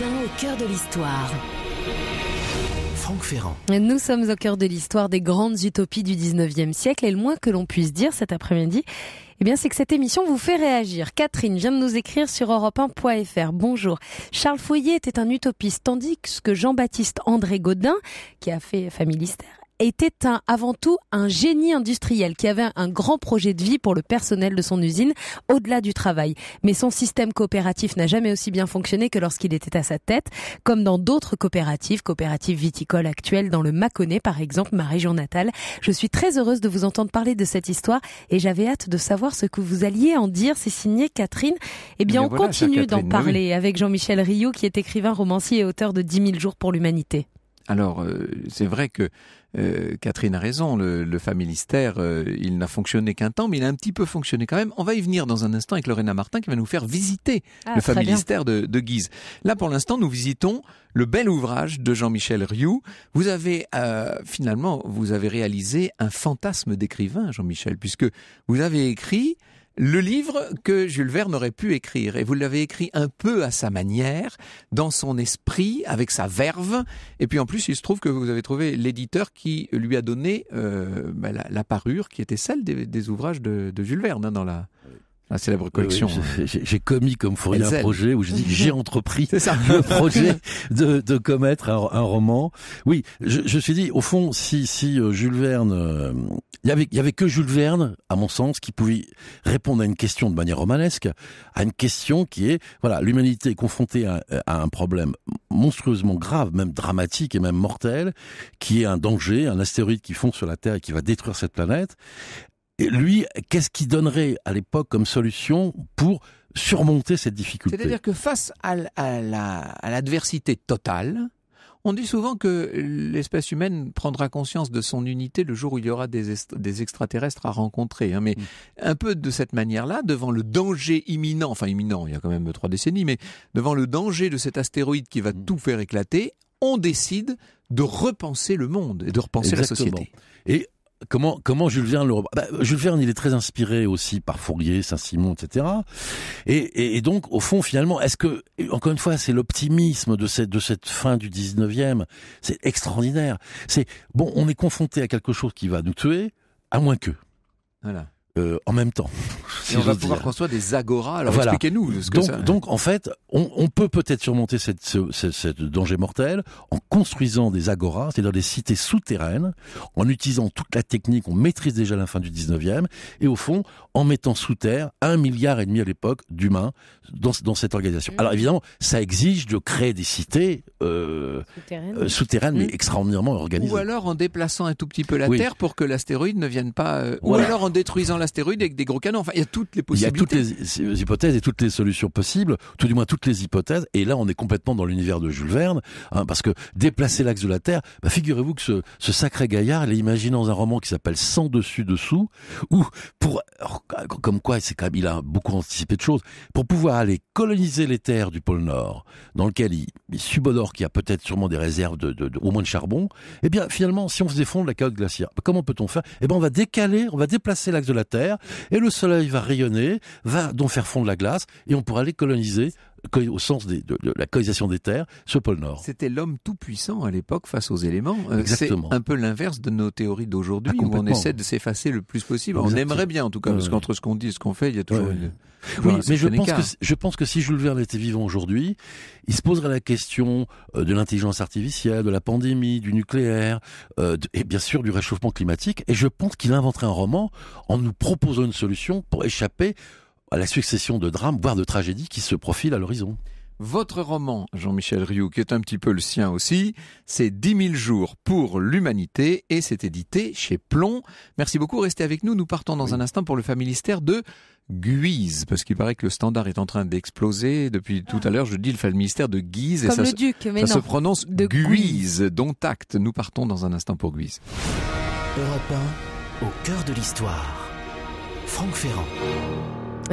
au cœur de l'histoire. Franck Ferrand. Nous sommes au cœur de l'histoire des grandes utopies du 19e siècle et le moins que l'on puisse dire cet après-midi, eh bien, c'est que cette émission vous fait réagir. Catherine vient de nous écrire sur europe1.fr. Bonjour. Charles Foyer était un utopiste, tandis que Jean-Baptiste André Godin, qui a fait Famille était un, avant tout un génie industriel qui avait un grand projet de vie pour le personnel de son usine au-delà du travail. Mais son système coopératif n'a jamais aussi bien fonctionné que lorsqu'il était à sa tête, comme dans d'autres coopératives, coopératives viticoles actuelles dans le Mâconnais par exemple, ma région natale. Je suis très heureuse de vous entendre parler de cette histoire et j'avais hâte de savoir ce que vous alliez en dire. C'est signé Catherine. Eh bien, eh on continue d'en parler avec Jean-Michel Rioux, qui est écrivain, romancier et auteur de 10 000 jours pour l'humanité. Alors, euh, c'est vrai que euh, Catherine a raison, le, le familistère, euh, il n'a fonctionné qu'un temps, mais il a un petit peu fonctionné quand même. On va y venir dans un instant avec Lorena Martin qui va nous faire visiter ah, le familistère de, de, Guise. Là, pour l'instant, nous visitons le bel ouvrage de Jean-Michel Rioux. Vous avez, euh, finalement, vous avez réalisé un fantasme d'écrivain, Jean-Michel, puisque vous avez écrit le livre que Jules Verne aurait pu écrire, et vous l'avez écrit un peu à sa manière, dans son esprit, avec sa verve, et puis en plus il se trouve que vous avez trouvé l'éditeur qui lui a donné euh, bah, la, parure qui était celle des, ouvrages de, Jules Verne hein, dans la la célèbre collection. Hein. j'ai commis comme Fourier un projet où je dis j'ai entrepris le projet de, commettre un, roman. Oui, je, je suis dit au fond si si euh, Jules Verne, euh, il y avait que Jules Verne à mon sens qui pouvait répondre à une question de manière romanesque, à une question qui est voilà l'humanité est confrontée à, à, un problème monstrueusement grave, même dramatique et même mortel, qui est un danger, un astéroïde qui fonce sur la Terre et qui va détruire cette planète. Lui, qu'est-ce qu'il donnerait à l'époque comme solution pour surmonter cette difficulté C'est-à-dire que face à, l'adversité totale, on dit souvent que l'espèce humaine prendra conscience de son unité le jour où il y aura des, extraterrestres à rencontrer. Hein. Mais mm. un peu de cette manière-là, devant le danger imminent, enfin imminent, il y a quand même trois décennies, mais devant le danger de cet astéroïde qui va mm. tout faire éclater, on décide de repenser le monde et de repenser la société. Et comment, comment Jules Verne le reprend bah, Jules Verne, il est très inspiré aussi par Fourier, Saint-Simon, etc. Et, donc, au fond, finalement, est-ce que, encore une fois, c'est l'optimisme de cette, fin du 19e. C'est extraordinaire. C'est, bon, on est confronté à quelque chose qui va nous tuer, à moins que. Voilà. Euh, en même temps. on va pouvoir construire des agoras. Alors expliquez-nous. ce Donc, ça... donc en fait, on, peut peut-être surmonter cette, ce, danger mortel en construisant des agoras, c'est-à-dire des cités souterraines, en utilisant toute la technique qu'on maîtrise déjà à la fin du 19e, et au fond, en mettant sous terre un milliard et demi à l'époque d'humains dans, dans, cette organisation. Mmh. Alors évidemment, ça exige de créer des cités euh, euh, souterraines, mais mmh. extraordinairement organisées. Ou alors en déplaçant un tout petit peu la Terre pour que l'astéroïde ne vienne pas... Ou alors en détruisant astéroïde avec des gros canons. Enfin, il y a toutes les possibilités. Il y a toutes les hypothèses et toutes les solutions possibles, tout du moins toutes les hypothèses. Et là, on est complètement dans l'univers de Jules Verne, hein, parce que déplacer l'axe de la Terre, bah, figurez-vous que ce, sacré gaillard, il est imaginé dans un roman qui s'appelle Sans dessus dessous, où pour comme quoi, c'est il a beaucoup anticipé de choses, pour pouvoir aller coloniser les terres du pôle Nord, dans lequel il, subodore subodore, qui a peut-être sûrement des réserves de, au moins de charbon. et eh bien, finalement, si on faisait fondre la calotte glaciaire, comment peut-on faire Eh bien, on va décaler, on va déplacer l'axe de la et le soleil va rayonner, va donc faire fondre la glace, et on pourra les coloniser au sens de, la cohésion des terres, ce pôle Nord. C'était l'homme tout-puissant à l'époque face aux éléments. Euh, Exactement. c'est un peu l'inverse de nos théories d'aujourd'hui, ah, où on essaie de s'effacer le plus possible. On aimerait bien, en tout cas, parce qu'entre ce qu'on dit et ce qu'on fait, il y a toujours une... Oui, mais je pense, que, je pense que si Jules Verne était vivant aujourd'hui, il se poserait la question euh, de l'intelligence artificielle, de la pandémie, du nucléaire, euh, et bien sûr du réchauffement climatique. Et je pense qu'il inventerait un roman en nous proposant une solution pour échapper à la succession de drames, voire de tragédies qui se profilent à l'horizon. Votre roman, Jean-Michel Rioux, qui est un petit peu le sien aussi, c'est 10 000 jours pour l'humanité et c'est édité chez Plomb. Merci beaucoup, restez avec nous. Nous partons dans un instant pour le familistère de Guise, parce qu'il paraît que le standard est en train d'exploser. Depuis tout à l'heure, je dis le familistère de Guise. et ça se, prononce Guise, dont acte. Nous partons dans un instant pour Guise. au cœur de l'histoire. Franck Ferrand.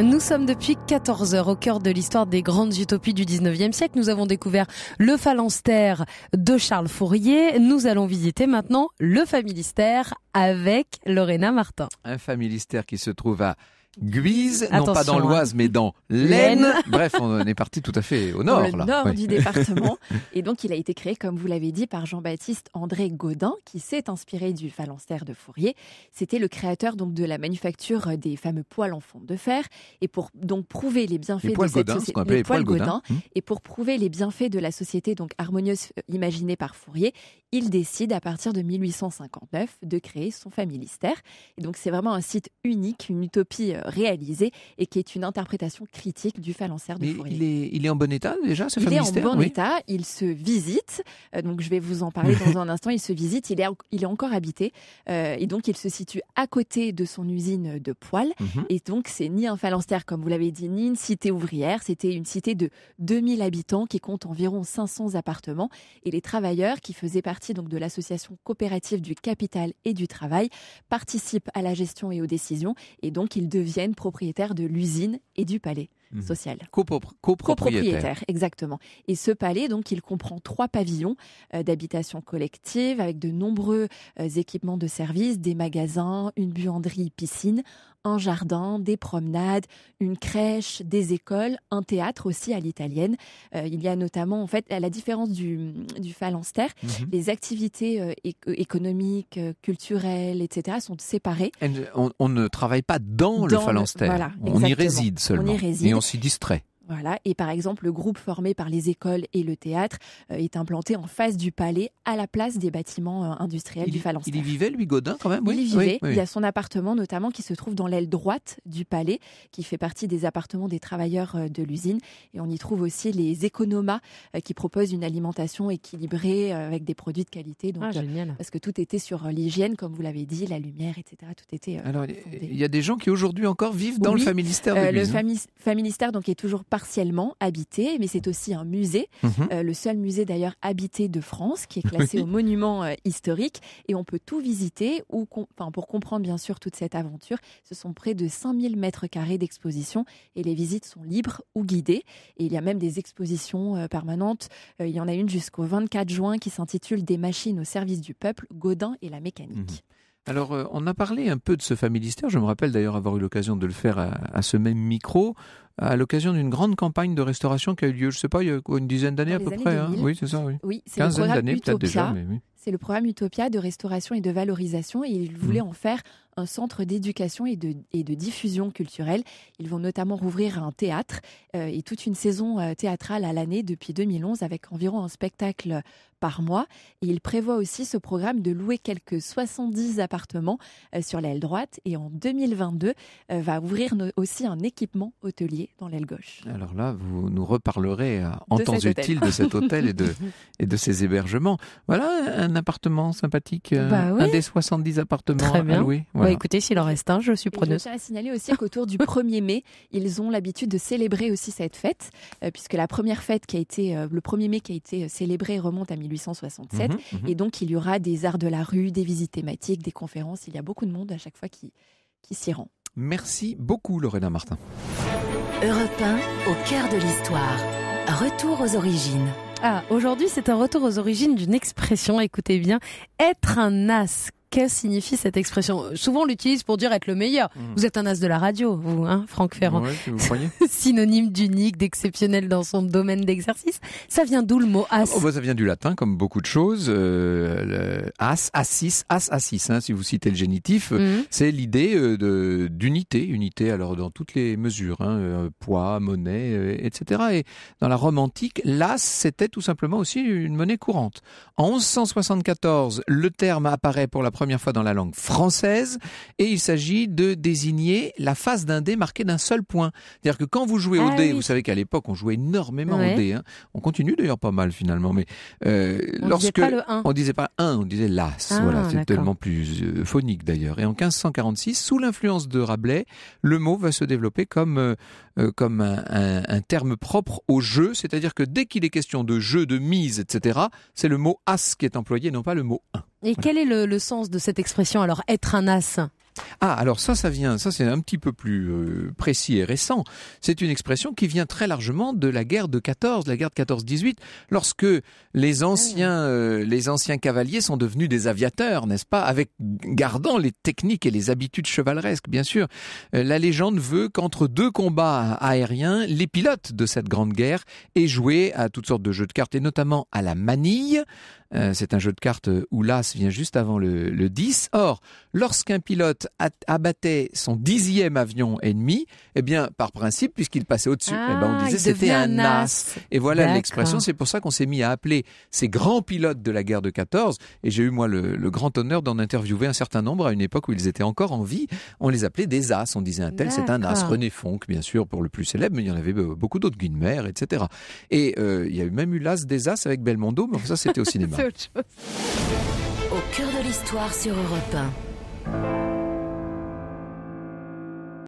Nous sommes depuis 14 heures au cœur de l'histoire des grandes utopies du 19e siècle. Nous avons découvert le phalanstère de Charles Fourier. Nous allons visiter maintenant le familistère avec Lorena Martin. Un familistère qui se trouve à Guise, non pas dans hein. l'Oise, mais dans l'Aisne. Bref, on est parti tout à fait au nord. Au nord du département. Et donc, il a été créé, comme vous l'avez dit, par Jean-Baptiste André Gaudin, qui s'est inspiré du phalanstère de Fourier. C'était le créateur donc de la manufacture euh, des fameux poils en fonte de fer. Et pour donc prouver les bienfaits de cette société, poils hmm. et pour prouver les bienfaits de la société donc harmonieuse euh, imaginée par Fourier, il décide à partir de 1859 de créer son familistère. Et donc, c'est vraiment un site unique, une utopie euh, réalisé et qui est une interprétation critique du phalanstère de Fourier. Il est, en bon état déjà, ce Il est en bon état, il se visite, euh, donc je vais vous en parler dans un instant, il se visite, il est, il est encore habité euh, et donc il se situe à côté de son usine de poêle mhm. et donc c'est ni un phalanstère comme vous l'avez dit, ni une cité ouvrière, c'était une cité de 2000 habitants qui compte environ 500 appartements et les travailleurs qui faisaient partie donc de l'association coopérative du capital et du travail participent à la gestion et aux décisions et donc ils deviennent deviennent propriétaires de l'usine et du palais. Mhm. social. copropriétaire. exactement. Et ce palais, donc, il comprend trois pavillons euh, d'habitation collective avec de nombreux euh, équipements de service, des magasins, une buanderie, piscine, un jardin, des promenades, une crèche, des écoles, un théâtre aussi à l'italienne. Euh, il y a notamment, en fait, à la différence du, du phalanstère, mhm. les activités économiques, culturelles, etc., sont séparées. On, ne travaille pas dans, le phalanstère. on y réside seulement. On y réside si distrait. Voilà, et par exemple, le groupe formé par les écoles et le théâtre euh, est implanté en face du palais, à la place des bâtiments euh, industriels du Phalanstère. Il y vivait, lui, Godin, quand même Il y vivait. Il y a son appartement, notamment, qui se trouve dans l'aile droite du palais, qui fait partie des appartements des travailleurs euh, de l'usine. Et on y trouve aussi les économas qui proposent une alimentation équilibrée avec des produits de qualité. Donc, ah, Parce que tout était sur l'hygiène, comme vous l'avez dit, la lumière, etc. Tout était. Alors, il y a des gens qui aujourd'hui encore vivent dans le familistère de l'usine. Le familistère, donc, est toujours partiellement habité, mais c'est aussi un musée, mhm. euh, le seul musée d'ailleurs habité de France, qui est classé au monument euh, historique. Et on peut tout visiter, ou pour comprendre bien sûr toute cette aventure. Ce sont près de 5000 mètres carrés d'exposition et les visites sont libres ou guidées. Et il y a même des expositions euh, permanentes. il y en a une jusqu'au 24 juin qui s'intitule Des machines au service du peuple, Gaudin et la mécanique. Mhm. Alors, euh, on a parlé un peu de ce familistère. Je me rappelle d'ailleurs avoir eu l'occasion de le faire à, ce même micro, à l'occasion d'une grande campagne de restauration qui a eu lieu, je sais pas, il y a une dizaine d'années à peu près. Hein. Oui, c'est ça. Oui, c'est le programme Utopia. C'est le programme Utopia de restauration et de valorisation. Et il voulait mmh. en faire un centre d'éducation et de, et de diffusion culturelle. Ils vont notamment rouvrir un théâtre euh, et toute une saison euh, théâtrale à l'année depuis 2011 avec environ un spectacle par mois. ils prévoient aussi ce programme de louer quelques 70 appartements euh, sur l'aile droite et en 2022 va ouvrir aussi un équipement hôtelier dans l'aile gauche. Alors là, vous nous reparlerez en temps utile de cet hôtel et de, et de ses hébergements. Voilà un appartement sympathique, bah un des 70 appartements à louer. Bah, écoutez, s'il en reste un, je suis preneuse. je je à signaler aussi qu'autour du 1er mai, ils ont l'habitude de célébrer aussi cette fête, euh, puisque la première fête qui a été, euh, le 1er mai qui a été euh, célébrée remonte à 1867. Mhm, mhm. Et donc, il y aura des arts de la rue, des visites thématiques, des conférences. Il y a beaucoup de monde à chaque fois qui, qui s'y rend. Merci beaucoup, Lorena Martin. Europe au cœur de l'histoire. Retour aux origines. Ah, aujourd'hui, c'est un retour aux origines d'une expression, écoutez bien, être un asque Qu'est-ce que signifie cette expression Souvent, on l'utilise pour dire être le meilleur. Mmh. Vous êtes un as de la radio, vous, hein, Franck Ferrand. vous Synonyme d'unique, d'exceptionnel dans son domaine d'exercice. Ça vient d'où le mot as oh, bah, Ça vient du latin, comme beaucoup de choses. Euh, as, assis, as, assis. Hein. si vous citez le génitif, euh, mmh. c'est l'idée euh, de d'unité, unité. Alors dans toutes les mesures, hein, poids, monnaie, etc. Et dans la Rome antique, l'as c'était tout simplement aussi une monnaie courante. En 1174, le terme apparaît pour la première fois dans la langue française, et il s'agit de désigner la face d'un dé marquée d'un seul point. C'est-à-dire que quand vous jouez au ah dé, vous savez qu'à l'époque on jouait énormément au dé, hein. on continue d'ailleurs pas mal finalement, mais euh, on lorsque disait pas le on disait pas un, on disait l'as, ah, voilà, c'est tellement plus euh, phonique d'ailleurs. Et en 1546, sous l'influence de Rabelais, le mot va se développer comme euh, euh, comme un, terme propre au jeu, c'est-à-dire que dès qu'il est question de jeu, de mise, etc., c'est le mot as qui est employé, non pas le mot 1. Et quel est le, sens de cette expression alors être un as ah, alors ça, ça vient, ça c'est un petit peu plus euh, précis et récent. C'est une expression qui vient très largement de la guerre de 14, la guerre de 14-18, lorsque les ah anciens, euh, les anciens cavaliers sont devenus des aviateurs, n'est-ce pas, avec gardant les techniques et les habitudes chevaleresques, bien sûr. Euh, la légende veut qu'entre deux combats aériens, les pilotes de cette grande guerre aient joué à toutes sortes de jeux de cartes et notamment à la manille, euh, c'est un jeu de cartes euh, où l'As vient juste avant le, 10. Or, lorsqu'un pilote abattait son dixième avion ennemi, eh bien, par principe, puisqu'il passait au-dessus, eh ben, on ah, disait c'était un As. Et voilà l'expression. C'est pour ça qu'on s'est mis à appeler ces grands pilotes de la guerre de 14. Et j'ai eu, moi, le, grand honneur d'en interviewer un certain nombre à une époque où ils étaient encore en vie. On les appelait des As. On disait un tel, c'est un As. René Fonck, bien sûr, pour le plus célèbre, mais il y en avait euh, beaucoup d'autres, Guinmer, etc. Et il y a eu même eu l'As des As avec Belmondo, mais ça, c'était au cinéma. Au cœur de l'histoire sur Europe 1.